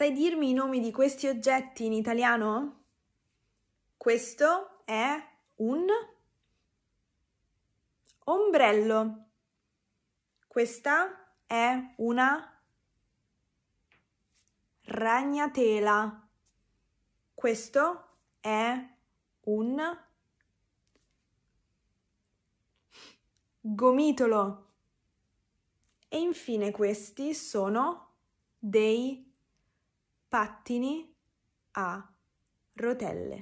Sai dirmi i nomi di questi oggetti in italiano? Questo è un ombrello. Questa è una ragnatela. Questo è un gomitolo. E infine questi sono dei pattini a rotelle.